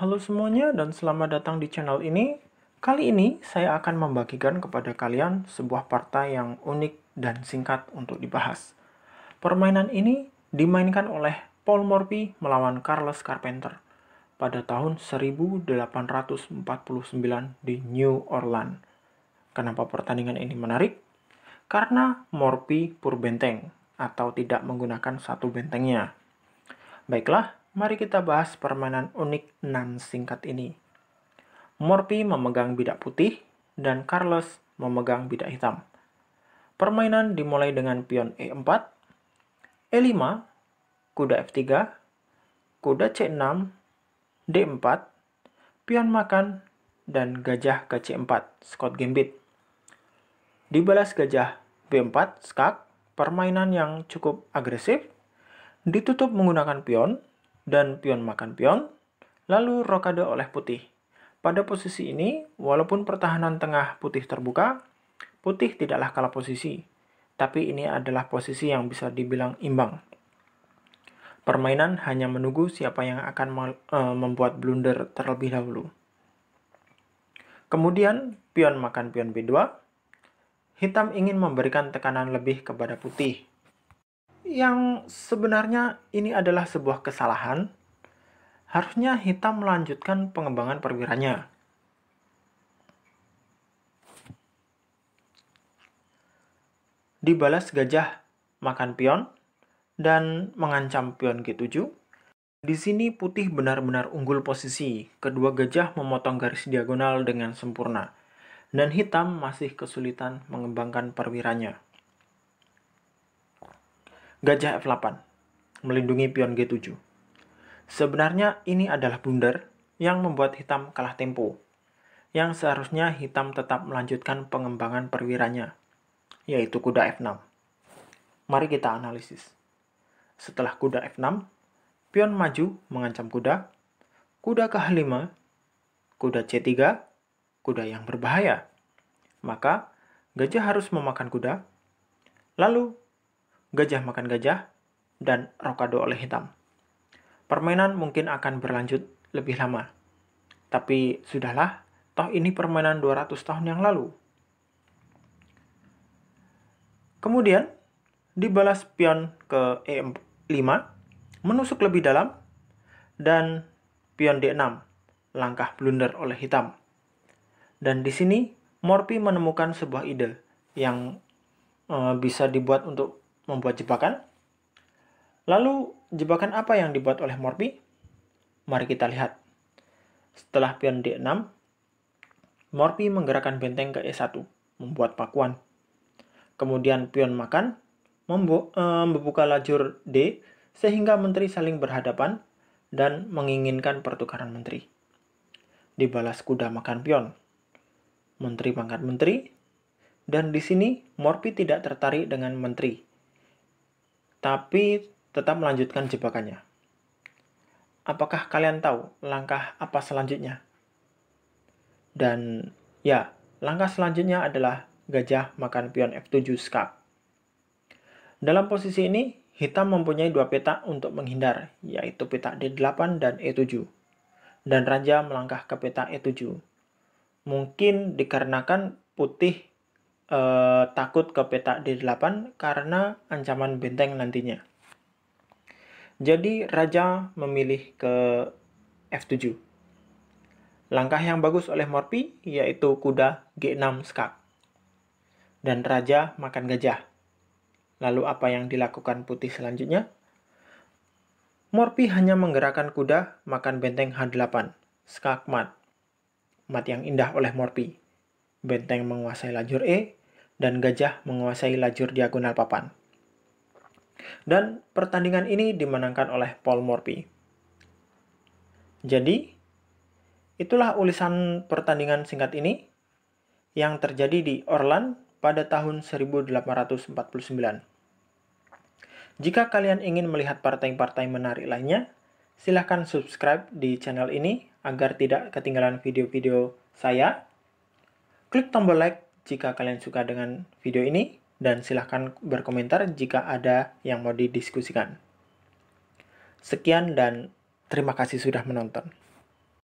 Halo semuanya dan selamat datang di channel ini. Kali ini saya akan membagikan kepada kalian sebuah partai yang unik dan singkat untuk dibahas. Permainan ini dimainkan oleh Paul Morphy melawan Carlos Carpenter pada tahun 1849 di New Orleans. Kenapa pertandingan ini menarik? Karena Morphy pur benteng atau tidak menggunakan satu bentengnya. Baiklah, Mari kita bahas permainan unik nan singkat ini. Morphy memegang bidak putih dan Carlos memegang bidak hitam. Permainan dimulai dengan pion E4, E5, e kuda F3, kuda C6, D4, pion makan, dan gajah ke C4, Scott Gambit. Dibalas gajah B4, skak, permainan yang cukup agresif, ditutup menggunakan pion, dan pion makan pion, lalu rokade oleh putih. Pada posisi ini, walaupun pertahanan tengah putih terbuka, putih tidaklah kalah posisi, tapi ini adalah posisi yang bisa dibilang imbang. Permainan hanya menunggu siapa yang akan e, membuat blunder terlebih dahulu. Kemudian, pion makan pion B2. Hitam ingin memberikan tekanan lebih kepada putih yang sebenarnya ini adalah sebuah kesalahan, harusnya hitam melanjutkan pengembangan perwiranya. Dibalas gajah makan pion dan mengancam pion G7. Di sini putih benar-benar unggul posisi. Kedua gajah memotong garis diagonal dengan sempurna. Dan hitam masih kesulitan mengembangkan perwiranya. Gajah F8 melindungi pion G7. Sebenarnya ini adalah blunder yang membuat hitam kalah tempo, yang seharusnya hitam tetap melanjutkan pengembangan perwiranya, yaitu kuda F6. Mari kita analisis. Setelah kuda F6, pion maju mengancam kuda, kuda ke H5, kuda C3, kuda yang berbahaya. Maka, gajah harus memakan kuda, lalu Gajah Makan Gajah, dan Rokado Oleh Hitam. Permainan mungkin akan berlanjut lebih lama. Tapi sudahlah, toh ini permainan 200 tahun yang lalu. Kemudian, dibalas pion ke E5, menusuk lebih dalam, dan pion D6, langkah blunder oleh hitam. Dan di sini, Morphy menemukan sebuah ide yang e, bisa dibuat untuk membuat jebakan? Lalu, jebakan apa yang dibuat oleh Morphy? Mari kita lihat. Setelah pion D6, Morphy menggerakkan benteng ke E1, membuat pakuan. Kemudian pion makan eh, membuka lajur D sehingga menteri saling berhadapan dan menginginkan pertukaran menteri. Dibalas kuda makan pion. Menteri makan menteri, dan di sini Morphy tidak tertarik dengan menteri tapi tetap melanjutkan jebakannya. Apakah kalian tahu langkah apa selanjutnya? Dan ya, langkah selanjutnya adalah gajah makan pion F7 skak. Dalam posisi ini, hitam mempunyai dua peta untuk menghindar, yaitu peta D8 dan E7. Dan raja melangkah ke peta E7. Mungkin dikarenakan putih eh, takut ke peta D8 karena ancaman benteng nantinya. Jadi raja memilih ke F7. Langkah yang bagus oleh Morpi yaitu kuda G6 skak. Dan raja makan gajah. Lalu apa yang dilakukan putih selanjutnya? Morpi hanya menggerakkan kuda makan benteng H8, skak mat. Mat yang indah oleh Morpi. Benteng menguasai lajur E, dan Gajah menguasai lajur diagonal papan. Dan pertandingan ini dimenangkan oleh Paul Morphy. Jadi, itulah ulisan pertandingan singkat ini yang terjadi di Orland pada tahun 1849. Jika kalian ingin melihat partai-partai menarik lainnya, silahkan subscribe di channel ini agar tidak ketinggalan video-video saya. Klik tombol like jika kalian suka dengan video ini dan silahkan berkomentar jika ada yang mau didiskusikan. Sekian dan terima kasih sudah menonton.